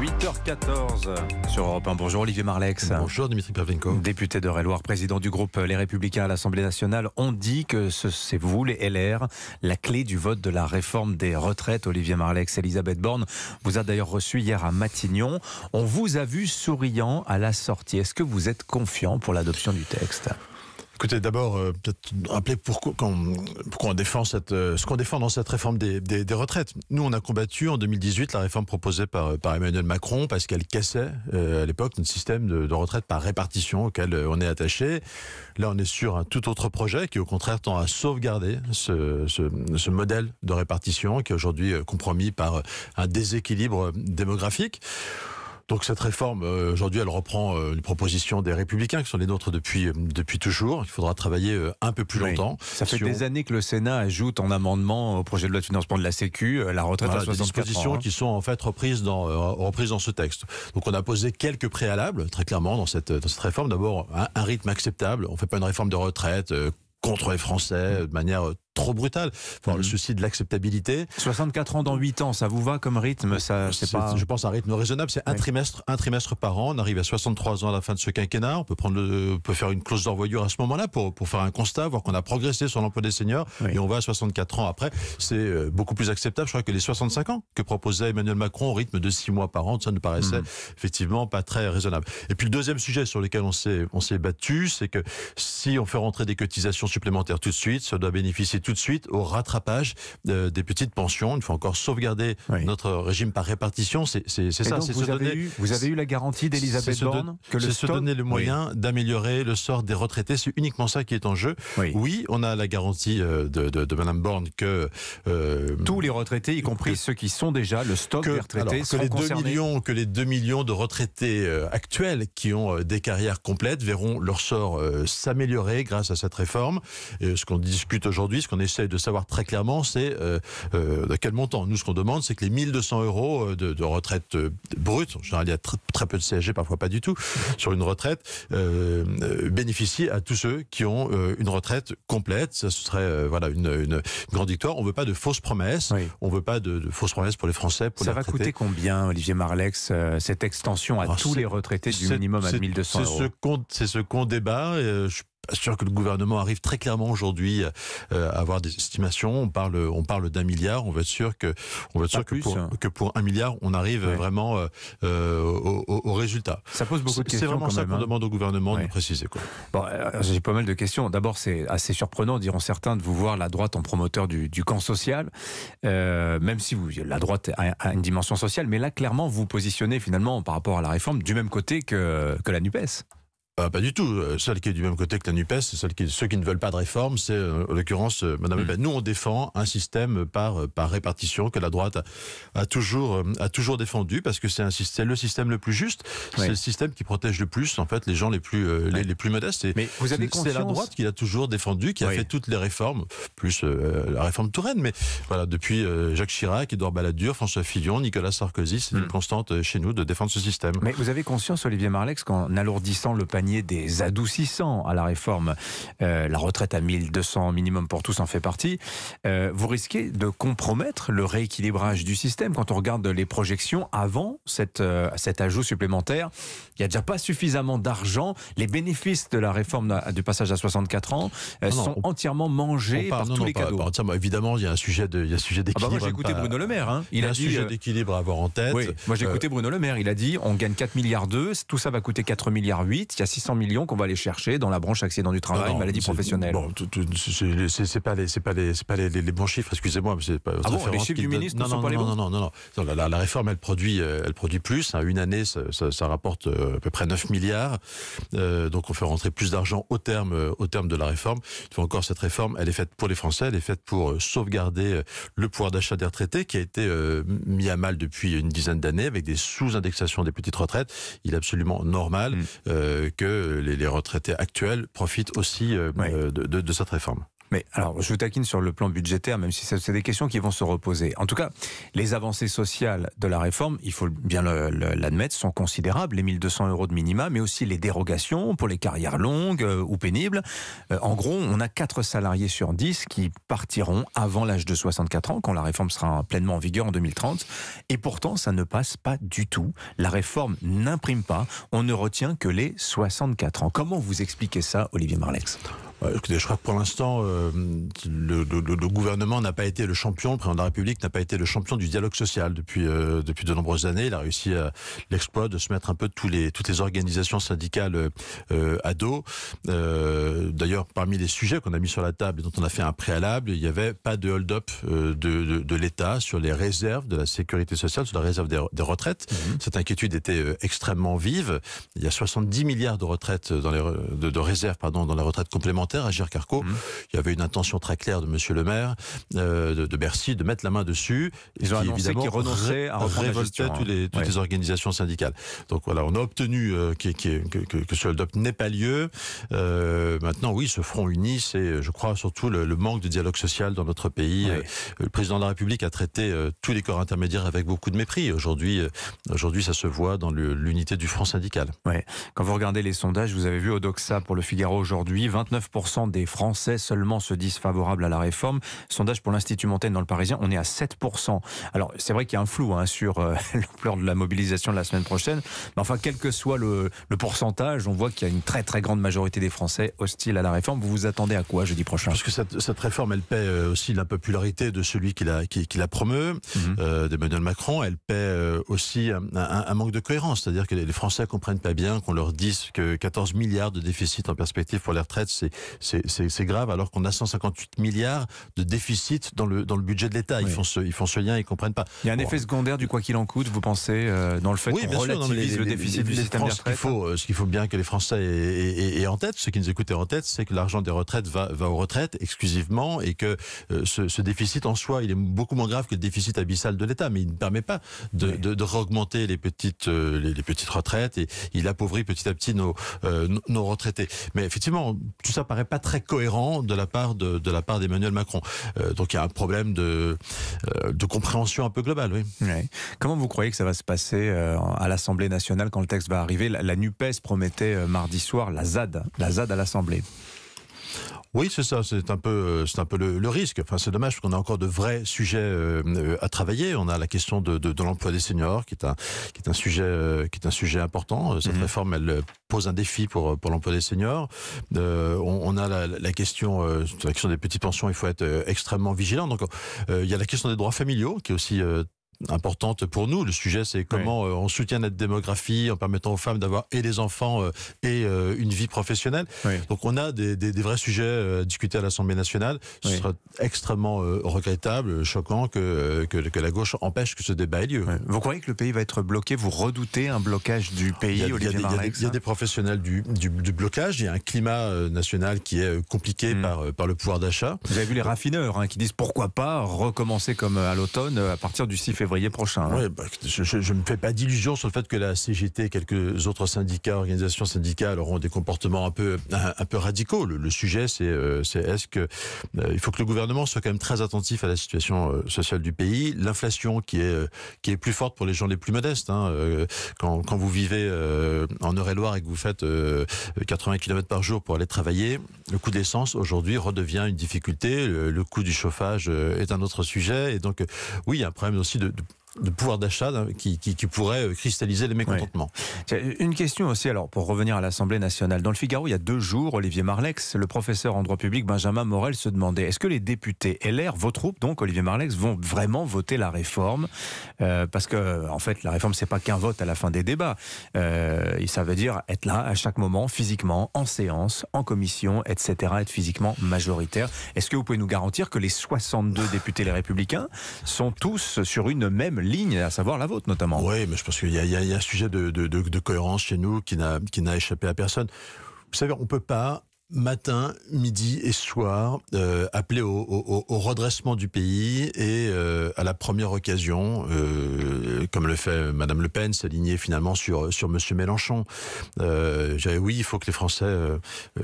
8h14 sur Europe 1. Bonjour Olivier Marlex. Bonjour Dimitri Pavlenko. Député de Réloir, président du groupe Les Républicains à l'Assemblée nationale. On dit que c'est vous, les LR, la clé du vote de la réforme des retraites. Olivier Marlex, Elisabeth Borne vous a d'ailleurs reçu hier à Matignon. On vous a vu souriant à la sortie. Est-ce que vous êtes confiant pour l'adoption du texte Écoutez, d'abord, euh, peut-être rappeler pourquoi, on défend cette, euh, ce qu'on défend dans cette réforme des, retraites. Nous, on a combattu en 2018 la réforme proposée par, Emmanuel Macron parce qu'elle cassait euh, à l'époque notre système de, retraite par répartition auquel on est attaché. Là, on est sur un tout autre projet qui, au contraire, tend à sauvegarder ce, ce modèle de répartition qui est aujourd'hui compromis par un déséquilibre démographique. Donc cette réforme, euh, aujourd'hui, elle reprend euh, une proposition des Républicains, qui sont les nôtres depuis, euh, depuis toujours. Il faudra travailler un peu plus longtemps. Ça fait des années que le Sénat ajoute en amendement au projet de loi de financement de la Sécu la retraite à 64 des dispositions hein. qui sont en fait reprises dans, reprises dans ce texte. Donc on a posé quelques préalables, très clairement, dans cette, dans cette réforme. D'abord, un, rythme acceptable. On ne fait pas une réforme de retraite contre les Français de manière trop brutal. Enfin, mhm. Le souci de l'acceptabilité. 64 ans dans 8 euh, ans, ça vous va comme rythme ça, Je pense à un rythme raisonnable, c'est un, trimestre, un trimestre par an. On arrive à 63 ans à la fin de ce quinquennat. On peut, prendre on peut faire une clause d'envoyure à ce moment-là pour, pour faire un constat, voir qu'on a progressé sur l'emploi des seniors. Et on va à 64 ans après. C'est euh, beaucoup plus acceptable, je crois, que les 65 ans que proposait Emmanuel Macron au rythme de 6 mois par an. Ça ne paraissait mhm. effectivement pas très raisonnable. Et puis le deuxième sujet sur lequel on s'est battu, c'est que si on fait rentrer des cotisations supplémentaires tout de suite, ça doit bénéficier tout de suite au rattrapage euh, des petites pensions. Il faut encore sauvegarder notre régime par répartition. C'est ça. vous, avez eu, vous avez eu la garantie d'Elisabeth Borne que le se donner le moyen d'améliorer le sort des retraités. C'est uniquement ça qui est en jeu. Oui, on a la garantie euh, de, de, Madame Borne que euh, tous les retraités, y compris ceux qui sont déjà le stock des retraités, que les 2 millions, que les 2 millions de retraités actuels qui ont des carrières complètes verront leur sort s'améliorer grâce à cette réforme. Et ce qu'on discute aujourd'hui, ce qu'on on essaye de savoir très clairement, c'est euh, euh, quel montant. Nous, ce qu'on demande, c'est que les 1200 euros euh, de, retraite brute, en général, il y a très, peu de CSG, parfois pas du tout, sur une retraite, bénéficient à tous ceux qui ont une retraite complète. Ça, serait voilà, une, grande victoire. On ne veut pas de fausses promesses. On ne veut pas de, fausses promesses pour les Français. Pour ça va coûter combien, Olivier Marlex, cette extension à ah, tous les retraités du minimum à 1200 euros C'est ce qu'on débat sûr que le gouvernement arrive très clairement aujourd'hui euh, à avoir des estimations. On parle, on parle d'un milliard. On veut être sûr que, on veut sûr hein. que, pour, un milliard, on arrive vraiment euh, euh, au, résultat. Ça pose beaucoup de questions. C'est vraiment ça qu'on hein. demande au gouvernement de préciser. Bon, j'ai pas mal de questions. D'abord, c'est assez surprenant, diront certains, de vous voir la droite en promoteur du, camp social, même si vous, la droite a, une dimension sociale. Mais là, clairement, vous positionnez finalement par rapport à la réforme du même côté que, que la Nupes. Euh, pas du tout. Euh, celle qui est du même côté que la NUPES, celle qui, ceux qui ne veulent pas de réforme, c'est euh, en l'occurrence Madame mm. Nous, on défend un système par, par répartition que la droite a, toujours, a toujours défendu parce que c'est le système le plus juste, c'est le système qui protège le plus en fait les gens les plus, les, plus modestes. Et mais vous avez C'est la droite qui l'a toujours défendu, qui a fait toutes les réformes, plus la réforme Touraine, mais voilà, depuis Jacques Chirac, Edouard Balladur, François Fillon, Nicolas Sarkozy, c'est une mm. constante chez nous de défendre ce système. Mais vous avez conscience, Olivier Marlex, qu'en alourdissant le panier des adoucissants à la réforme, euh, la retraite à 1200 minimum pour tous en fait partie, euh, vous risquez de compromettre le rééquilibrage du système. Quand on regarde les projections avant cette, euh, cet ajout supplémentaire, il n'y a déjà pas suffisamment d'argent. Les bénéfices de la réforme du passage à 64 ans elles sont entièrement mangés par tous les cadeaux. évidemment, il y a un sujet d'équilibre. Ah bah moi j'ai écouté Bruno Le Maire. Hein. Il, a, un sujet d'équilibre à avoir en tête. moi j'ai écouté Bruno Le Maire. Il a dit on gagne 4 milliards 2, tout ça va coûter 4 milliards 8. Il y a 600 millions qu'on va aller chercher dans la branche accident du travail, maladie professionnelle. Bon, c'est pas les, pas les, les, bons chiffres. Excusez-moi, c'est ah les chiffres du ministre ne non, pas Non, non, non, La, réforme, elle produit, euh, elle produit plus. Hein, une année, ça, rapporte euh, à peu près 9 milliards. Euh, donc, on fait rentrer plus d'argent au terme, au terme de la réforme. encore, cette réforme, elle est faite pour les Français. Elle est faite pour sauvegarder le pouvoir d'achat des retraités, qui a été mis à mal depuis une dizaine d'années avec des sous-indexations des petites retraites. Il est absolument normal hmm. que les, retraités actuels profitent aussi euh, euh, de cette réforme. Mais alors, je vous taquine sur le plan budgétaire, même si c'est des questions qui vont se reposer. En tout cas, les avancées sociales de la réforme, il faut bien l'admettre, sont considérables. Les 1200 euros de minima, mais aussi les dérogations pour les carrières longues euh, ou pénibles. Euh, en gros, on a 4 salariés sur 10 qui partiront avant l'âge de 64 ans, quand la réforme sera pleinement en vigueur en 2030. Et pourtant, ça ne passe pas du tout. La réforme n'imprime pas. On ne retient que les 64 ans. Comment vous expliquez ça, Olivier Marlex je crois que pour l'instant, euh, le, gouvernement n'a pas été le champion, le président de la République n'a pas été le champion du dialogue social depuis, euh, depuis de nombreuses années. Il a réussi à l'exploit de se mettre un peu tous les, toutes les organisations syndicales euh, à dos. D'ailleurs, parmi les sujets qu'on a mis sur la table et dont on a fait un préalable, il n'y avait pas de hold-up de, de, l'État sur les réserves de la sécurité sociale, sur la réserve des, retraites. Mhm. Cette inquiétude était extrêmement vive. Il y a 70 milliards de retraites dans les, de, de réserves pardon, dans la retraite complémentaire à Agir Carco, mmh. il y avait une intention très claire de Monsieur le maire euh, de, Bercy de mettre la main dessus. Ils ont annoncé qu'ils renonçaient à révolter hein. les, toutes les organisations syndicales. Donc voilà, on a obtenu euh, que, ce hold-up n'ait pas lieu. Euh, maintenant, oui, ce front uni, c'est, je crois, surtout le, manque de dialogue social dans notre pays. le président de la République a traité tous les corps intermédiaires avec beaucoup de mépris. Aujourd'hui, aujourd'hui, ça se voit dans l'unité du front syndical. Ouais. Quand vous regardez les sondages, vous avez vu au Doxa pour le Figaro aujourd'hui, 29 des Français seulement se disent favorables à la réforme. Sondage pour l'Institut Montaigne dans le Parisien, on est à 7%. Alors c'est vrai qu'il y a un flou hein, sur euh, l'ampleur de la mobilisation de la semaine prochaine, mais enfin quel que soit le, pourcentage, on voit qu'il y a une très très grande majorité des Français hostiles à la réforme. Vous vous attendez à quoi jeudi prochain Parce que cette, réforme, elle paie euh, aussi l'impopularité de celui qui la, qui la promeut, mhm. euh, d'Emmanuel Macron, elle paie aussi un, manque de cohérence, c'est-à-dire que les Français comprennent pas bien qu'on leur dise que 14 milliards de déficit en perspective pour les retraites, c'est c'est grave, alors qu'on a 158 milliards de déficit dans le, dans le budget de l'État. Ils, font ce, ils font ce lien, ils ne comprennent pas. Il y a un effet secondaire du quoi qu'il en coûte, vous pensez, euh, dans le fait qu'on relativise le déficit les, du système faut, euh, Ce qu'il faut bien que les Français aient, en tête, ceux qui nous écoutent aient en tête, c'est que l'argent des retraites va, va, aux retraites exclusivement et que euh, ce, déficit en soi, il est beaucoup moins grave que le déficit abyssal de l'État, mais il ne permet pas de, de, augmenter les petites, les, petites retraites et il appauvrit petit à petit nos, nos retraités. Mais effectivement, tout ça paraît pas très cohérent de la part de, de la part d'Emmanuel Macron. Euh, donc il y a un problème de, euh, de compréhension un peu globale. Oui. Comment vous croyez que ça va se passer euh, à l'Assemblée nationale quand le texte va arriver la, la Nupes promettait mardi soir la ZAD, la ZAD à l'Assemblée. Oui, c'est ça. C'est un peu, euh, c'est un peu le, risque. Enfin, c'est dommage parce qu'on a encore de vrais sujets euh, euh, à travailler. On a la question de, l'emploi des seniors, qui est un, qui est un sujet, qui est un sujet important. Cette mhm. réforme, elle pose un défi pour pour l'emploi des seniors. on, a la, la question, la question des petites pensions. Il faut être extrêmement vigilant. Donc, il y a la question des droits familiaux, qui est aussi importante pour nous. Le sujet, c'est comment euh, on soutient notre démographie en permettant aux femmes d'avoir et des enfants euh, et euh, une vie professionnelle. Donc on a des, vrais sujets à discuter à l'Assemblée nationale. Ce serait sera extrêmement regrettable, choquant que, que, la gauche empêche que ce débat ait lieu. Vous croyez que le pays va être bloqué Vous redoutez un blocage du pays, il y, a, il, y a des, professionnels du, du, blocage. Il y a un climat national qui est compliqué mm. par, par le pouvoir d'achat. Vous avez vu les raffineurs hein, qui disent pourquoi pas recommencer comme à l'automne à partir du 6 février février prochain. Hein. Bah, je ne me fais pas d'illusions sur le fait que la CGT et quelques autres syndicats, organisations syndicales auront des comportements un peu, un, peu radicaux. Le, sujet, c'est euh, est, est-ce que euh, il faut que le gouvernement soit quand même très attentif à la situation euh, sociale du pays, l'inflation qui est, qui est plus forte pour les gens les plus modestes. Hein, quand, quand, vous vivez en Eure-et-Loire et que vous faites 80 km par jour pour aller travailler, le coût de l'essence aujourd'hui redevient une difficulté. Le, le, coût du chauffage est un autre sujet. Et donc, oui, il y a un problème aussi de, de pouvoir d'achat hein, qui, pourrait euh, cristalliser les mécontentements. Une question aussi, alors, pour revenir à l'Assemblée nationale. Dans le Figaro, il y a deux jours, Olivier Marlex, le professeur en droit public Benjamin Morel, se demandait est-ce que les députés LR, vos troupes, donc Olivier Marlex, vont vraiment voter la réforme euh, Parce que, en fait, la réforme, c'est pas qu'un vote à la fin des débats. Euh, ça veut dire être là à chaque moment, physiquement, en séance, en commission, etc., être physiquement majoritaire. Est-ce que vous pouvez nous garantir que les 62 députés Les Républicains sont tous sur une même ligne, à savoir la vôtre notamment. Oui, mais je pense qu'il y, a un sujet de, de cohérence chez nous qui n'a échappé à personne. Vous savez, on ne peut pas matin, midi et soir, euh, appelé au, redressement du pays et euh, à la première occasion, euh, comme le fait Madame Le Pen, s'aligner finalement sur sur Monsieur Mélenchon. Euh, oui, il faut que les Français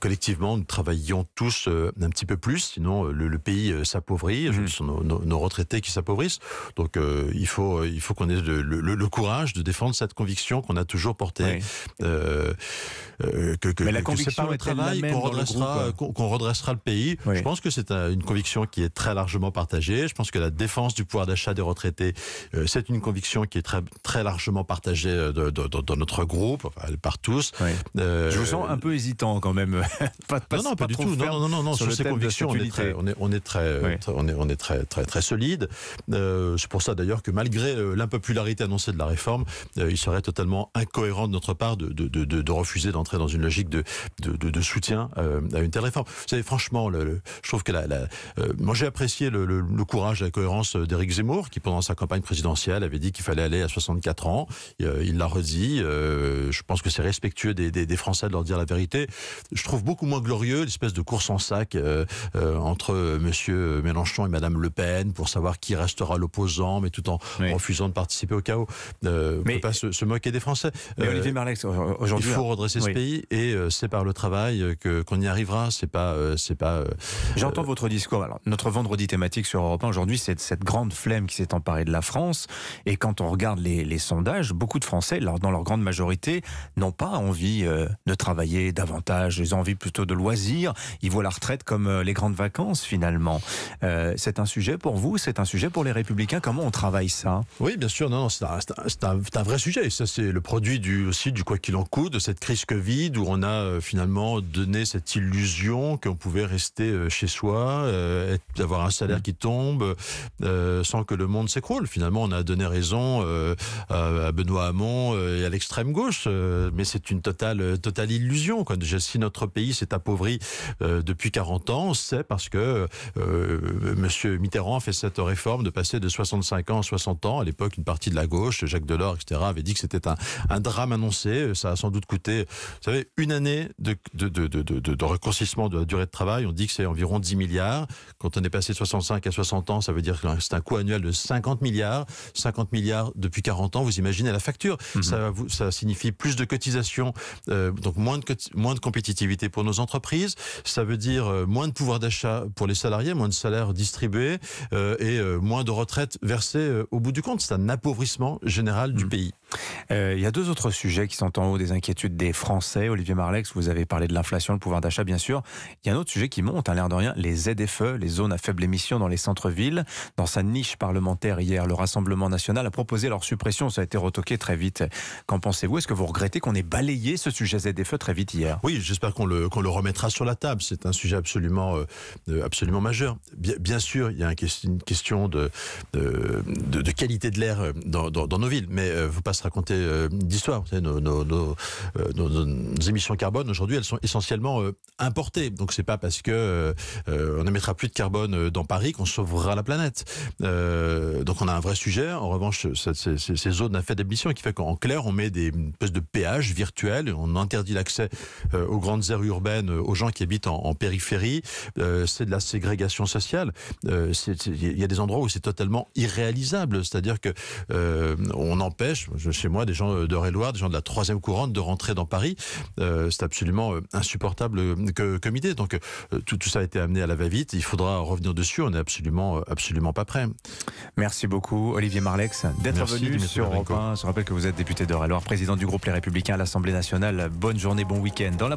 collectivement nous travaillions tous un petit peu plus, sinon le, pays s'appauvrit, mmh. ce sont nos, retraités qui s'appauvrissent. Donc il faut il faut qu'on ait le, courage de défendre cette conviction qu'on a toujours portée. que, que, Mais la conviction le travail qu'on redressera le pays. Je pense que c'est une conviction qui est très largement partagée. Je pense que la défense du pouvoir d'achat des retraités, euh, c'est une conviction qui est très, très largement partagée euh, dans notre groupe, enfin, par tous. Euh, Je vous sens un peu hésitant quand même. non, non, pas, du tout. sur, ces convictions, on est très, on est, très, on est, on est très, très, très solide. c'est pour ça d'ailleurs que malgré l'impopularité annoncée de la réforme, il serait totalement incohérent de notre part de, refuser d'entrer dans une logique de, de, soutien euh, à une telle réforme. Vous savez, franchement, je trouve que la, euh, moi j'ai apprécié le, courage et la cohérence euh, d'Éric Zemmour, qui pendant sa campagne présidentielle avait dit qu'il fallait aller à 64 ans. il l'a redit. je pense que c'est respectueux des, Français de leur dire la vérité. Je trouve beaucoup moins glorieux l'espèce de course en sac entre Monsieur Mélenchon et Madame Le Pen pour savoir qui restera l'opposant, mais tout en refusant de participer au chaos. on mais, peut pas se, moquer des Français. Olivier Marleix, aujourd'hui, il faut redresser ce pays et c'est par le travail que qu'on y arrivera. C'est pas, euh, c'est pas. Euh, J'entends euh, votre discours. Alors, notre vendredi thématique sur Europe 1 aujourd'hui, c'est cette grande flemme qui s'est emparée de la France. Et quand on regarde les, sondages, beaucoup de Français, dans leur grande majorité, n'ont pas envie de travailler davantage. Ils ont envie plutôt de loisirs. Ils voient la retraite comme les grandes vacances finalement. c'est un sujet pour vous. C'est un sujet pour les Républicains. Comment on travaille ça Oui, bien sûr. Non, c'est un, vrai sujet. Ça, c'est le produit du aussi du quoi qu'il en coûte de cette crise Covid où on a finalement donné cette cette illusion qu'on pouvait rester euh, chez soi, euh, avoir un salaire qui tombe euh, sans que le monde s'écroule. Finalement, on a donné raison à Benoît Hamon et à l'extrême gauche, mais c'est une totale, totale illusion. Déjà, si notre pays s'est appauvri depuis 40 ans, c'est parce que M. Mitterrand fait cette réforme de passer de 65 ans à 60 ans. À l'époque, une partie de la gauche, Jacques Delors, etc., avait dit que c'était un, drame annoncé. Ça a sans doute coûté, vous savez, une année de, de de, de, raccourcissement de la durée de travail, on dit que c'est environ 10 milliards. Quand on est passé de 65 à 60 ans, ça veut dire que c'est un coût annuel de 50 milliards. 50 milliards depuis 40 ans, vous imaginez la facture. Mhm. ça, signifie plus de cotisations, euh, donc moins de, moins de compétitivité pour nos entreprises. Ça veut dire euh, moins de pouvoir d'achat pour les salariés, moins de salaires distribués euh, et moins de retraites versées au bout du compte. C'est un appauvrissement général du mhm. pays. Euh, il y a deux autres sujets qui sont en haut des inquiétudes des Français. Olivier Marlex, vous avez parlé de l'inflation, le pouvoir d'achat, bien sûr. Il y a un autre sujet qui monte, à hein, l'air de rien, les ZFE, les zones à faible émission dans les centres-villes. Dans sa niche parlementaire hier, le Rassemblement national a proposé leur suppression. Ça a été retoqué très vite. Qu'en pensez-vous Est-ce que vous regrettez qu'on ait balayé ce sujet ZFE très vite hier Oui, j'espère qu'on le, le remettra sur la table. C'est un sujet absolument, euh, euh, absolument majeur. Bien, sûr, il y a une question de, de, qualité de l'air dans, dans, dans, nos villes, mais vous passez se raconter euh, d'histoire. Nos, euh, nos, nos, émissions carbone aujourd'hui, elles sont essentiellement euh, importées. Donc c'est pas parce que on émettra plus de carbone dans Paris qu'on sauvera la planète. donc on a un vrai sujet. En revanche, ces zones à fait émission qui fait qu'en clair, on met des espèces de péage virtuels, on interdit l'accès aux grandes aires urbaines, aux gens qui habitent en, en périphérie. c'est de la ségrégation sociale. Il y a des endroits où c'est totalement irréalisable. C'est-à-dire que on empêche, chez moi, des gens euh, d'Eure-et-Loire, des gens de la troisième courante, de rentrer dans Paris. Euh, c'est absolument euh, insupportable que, comme idée. Donc tout, tout, ça a été amené à la va-vite. Il faudra revenir dessus. On n'est absolument, absolument pas prêt. Merci beaucoup, Olivier Marlex, d'être venu sur Europe Je rappelle que vous êtes député deure et président du groupe Les Républicains à l'Assemblée nationale. Bonne journée, bon week-end.